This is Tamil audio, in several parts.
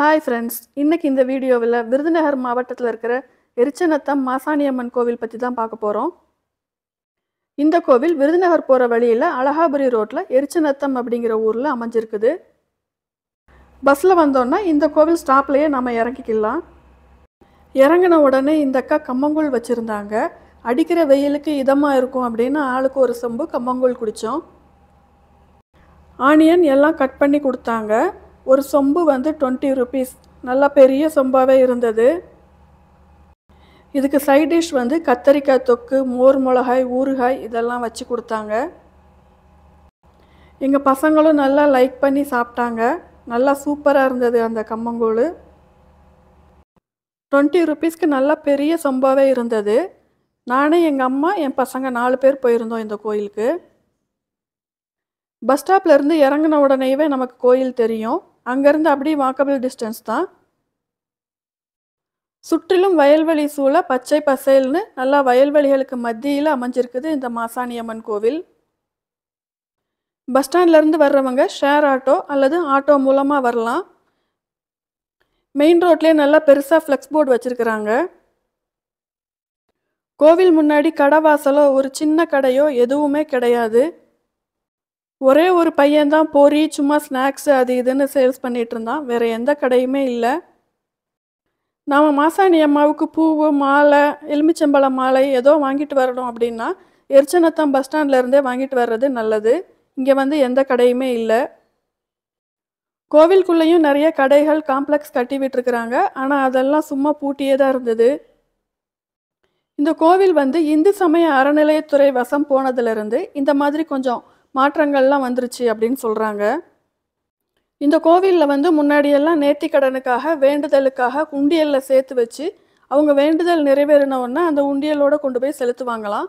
ஹாய் ஃப்ரெண்ட்ஸ் இன்றைக்கி இந்த வீடியோவில் விருதுநகர் மாவட்டத்தில் இருக்கிற எரிச்சநத்தம் மாசாணியம்மன் கோவில் பற்றி தான் பார்க்க போகிறோம் இந்த கோவில் விருதுநகர் போகிற வழியில் அழகாபுரி ரோட்டில் எரிச்சநத்தம் அப்படிங்கிற ஊரில் அமைஞ்சிருக்குது பஸ்ஸில் வந்தோன்னா இந்த கோவில் ஸ்டாப்லேயே நம்ம இறங்கிக்கலாம் இறங்கின உடனே இந்த அக்கா கம்மங்கூழ் வச்சுருந்தாங்க அடிக்கிற வெயிலுக்கு இதமாக இருக்கும் அப்படின்னு ஆளுக்கு ஒரு சொம்பு கம்மங்கூழ் குடித்தோம் ஆனியன் எல்லாம் கட் பண்ணி கொடுத்தாங்க ஒரு சொம்பு வந்து டுவெண்ட்டி ருபீஸ் நல்லா பெரிய சொம்பாகவே இருந்தது இதுக்கு சைட் டிஷ் வந்து கத்தரிக்காய் தொக்கு மோர் மிளகாய் ஊறுகாய் இதெல்லாம் வச்சு கொடுத்தாங்க எங்கள் பசங்களும் நல்லா லைக் பண்ணி சாப்பிட்டாங்க நல்லா சூப்பராக இருந்தது அந்த கம்மங்கூழ் டுவெண்ட்டி ருபீஸ்க்கு நல்லா பெரிய சொம்பாகவே இருந்தது நானே எங்கள் அம்மா என் பசங்க நாலு பேர் போயிருந்தோம் இந்த கோயிலுக்கு பஸ் ஸ்டாப்லேருந்து இறங்கின உடனேவே நமக்கு கோயில் தெரியும் அங்கேருந்து அப்படியே வாக்கபிள் டிஸ்டன்ஸ் தான் சுற்றிலும் வயல்வெளி சூழ பச்சை பசைல்னு நல்லா வயல்வெளிகளுக்கு மத்தியில் அமைஞ்சிருக்குது இந்த மாசாணி அம்மன் கோவில் பஸ் ஸ்டாண்ட்லேருந்து வர்றவங்க ஷேர் ஆட்டோ அல்லது ஆட்டோ மூலமாக வரலாம் மெயின் ரோட்லேயே நல்லா பெருசாக ஃப்ளெக்ஸ் போர்டு வச்சுருக்குறாங்க கோவில் முன்னாடி கடை வாசலோ ஒரு சின்ன கடையோ எதுவுமே கிடையாது ஒரே ஒரு பையன் தான் போரி சும்மா ஸ்நாக்ஸ் அது இதுன்னு சேல்ஸ் பண்ணிகிட்டு இருந்தான் வேறு எந்த கடையுமே இல்லை நாம் மாசாணி அம்மாவுக்கு பூ மாலை எலுமிச்சம்பழ மாலை ஏதோ வாங்கிட்டு வரணும் அப்படின்னா எரிச்சனத்தம் பஸ் ஸ்டாண்ட்லேருந்தே வாங்கிட்டு வர்றது நல்லது இங்கே வந்து எந்த கடையுமே இல்லை கோவிலுக்குள்ளேயும் நிறைய கடைகள் காம்ப்ளெக்ஸ் கட்டி விட்டுருக்குறாங்க ஆனால் அதெல்லாம் சும்மா பூட்டியே தான் இருந்தது இந்த கோவில் வந்து இந்து சமய அறநிலையத்துறை வசம் போனதுலேருந்து இந்த மாதிரி கொஞ்சம் மாற்றங்கள்லாம் வந்துருச்சு அப்படின்னு சொல்கிறாங்க இந்த கோவிலில் வந்து முன்னாடியெல்லாம் நேர்த்தி கடனுக்காக வேண்டுதலுக்காக உண்டியலில் சேர்த்து வச்சு அவங்க வேண்டுதல் நிறைவேறினவுடனே அந்த உண்டியலோடு கொண்டு போய் செலுத்துவாங்களாம்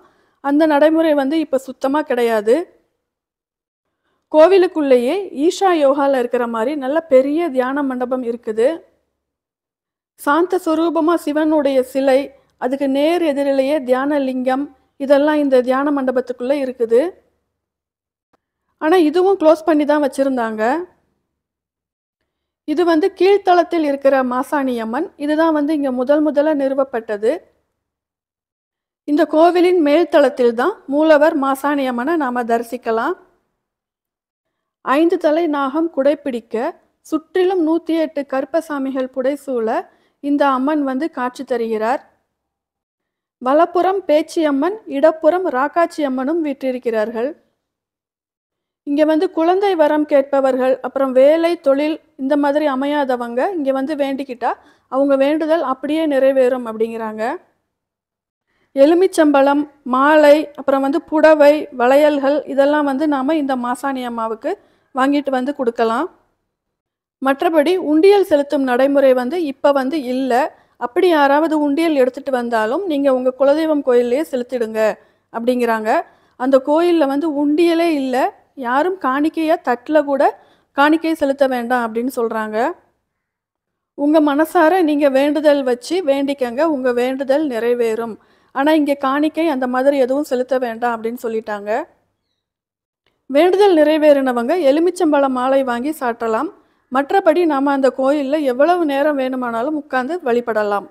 அந்த நடைமுறை வந்து இப்போ சுத்தமாக கிடையாது கோவிலுக்குள்ளேயே ஈஷா யோகாவில் இருக்கிற மாதிரி நல்ல பெரிய தியான மண்டபம் இருக்குது சாந்த சுரூபமாக சிவனுடைய சிலை அதுக்கு நேர் எதிரிலேயே தியான லிங்கம் இதெல்லாம் இந்த தியான மண்டபத்துக்குள்ளே இருக்குது ஆனால் இதுவும் க்ளோஸ் பண்ணி தான் வச்சுருந்தாங்க இது வந்து கீழ்த்தளத்தில் இருக்கிற மாசாணி அம்மன் இதுதான் வந்து இங்கே முதல் முதல நிறுவப்பட்டது இந்த கோவிலின் மேல்தளத்தில் தான் மூலவர் மாசாணி அம்மனை நாம் தரிசிக்கலாம் ஐந்து தலை நாகம் குடைப்பிடிக்க சுற்றிலும் நூற்றி எட்டு கருப்பசாமிகள் புடைசூழ இந்த அம்மன் வந்து காட்சி தருகிறார் வலப்புறம் பேச்சியம்மன் இடப்புறம் ராக்காச்சி அம்மனும் வீற்றிருக்கிறார்கள் இங்கே வந்து குழந்தை வரம் கேட்பவர்கள் அப்புறம் வேலை தொழில் இந்த மாதிரி அமையாதவங்க இங்கே வந்து வேண்டிக்கிட்டா அவங்க வேண்டுதல் அப்படியே நிறைவேறும் அப்படிங்கிறாங்க எலுமிச்சம்பழம் மாலை அப்புறம் வந்து புடவை வளையல்கள் இதெல்லாம் வந்து நாம் இந்த மாசாணி அம்மாவுக்கு வாங்கிட்டு வந்து கொடுக்கலாம் மற்றபடி உண்டியல் செலுத்தும் நடைமுறை வந்து இப்போ வந்து இல்லை அப்படி யாராவது உண்டியல் எடுத்துகிட்டு வந்தாலும் நீங்கள் உங்கள் குலதெய்வம் கோயிலே செலுத்திடுங்க அப்படிங்கிறாங்க அந்த கோயிலில் வந்து உண்டியலே இல்லை யாரும் காணிக்கையை தட்டில் கூட காணிக்கை செலுத்த வேண்டாம் அப்படின்னு சொல்கிறாங்க உங்கள் மனசார நீங்கள் வேண்டுதல் வச்சு வேண்டிக்கங்க உங்கள் வேண்டுதல் நிறைவேறும் ஆனால் இங்கே காணிக்கை அந்த மாதிரி எதுவும் செலுத்த வேண்டாம் அப்படின்னு சொல்லிட்டாங்க வேண்டுதல் நிறைவேறினவங்க எலுமிச்சம்பழம் மாலை வாங்கி சாட்டலாம் மற்றபடி நாம் அந்த கோயிலில் எவ்வளவு நேரம் வேணுமானாலும் உட்காந்து வழிபடலாம்